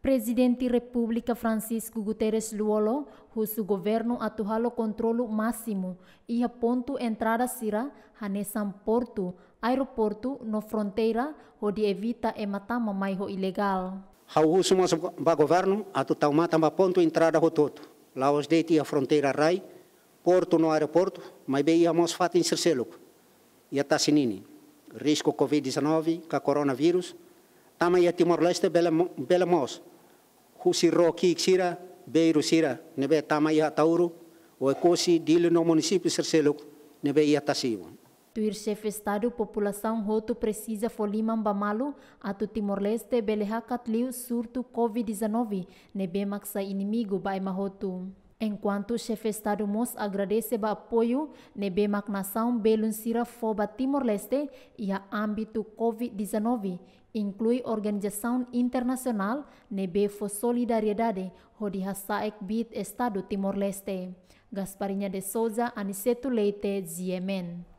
Presidente República Francisco Guterres Luolo, cujo governo atual controlo máximo e ponto entrada sira hanesan porto, aeroporto no fronteira, onde evita e matama maiho ilegal. uso semua ba governo atu tau matama ponto entrada ho todo. Laos deiti a fronteira rai, porto no aeroporto, mai be ia mos fatin serseluk. Ia tasinini. Risco COVID-19, ka coronavírus, Ama ya Timor Leste bela mos. Husi roki iksira, beiru sira, nebe tama ya tauru, o ekosi dilo no município serseluk nebe ia tasivo. Tuir chefe estado população roto precisa folima mbamalu atu Timor-Leste beleha katliu surtu COVID-19 nebe maksa inimigu ba bai hotu. Enquanto o chefe de Estado Mos agradece o apoio nebe magnação belunsira foba Timor-Leste e a âmbito Covid-19, inclui Organização Internacional nebe fo solidariedade a hasaek bit Estado Timor-Leste. Gasparinha de Souza, Aniceto Leite, Ziemen.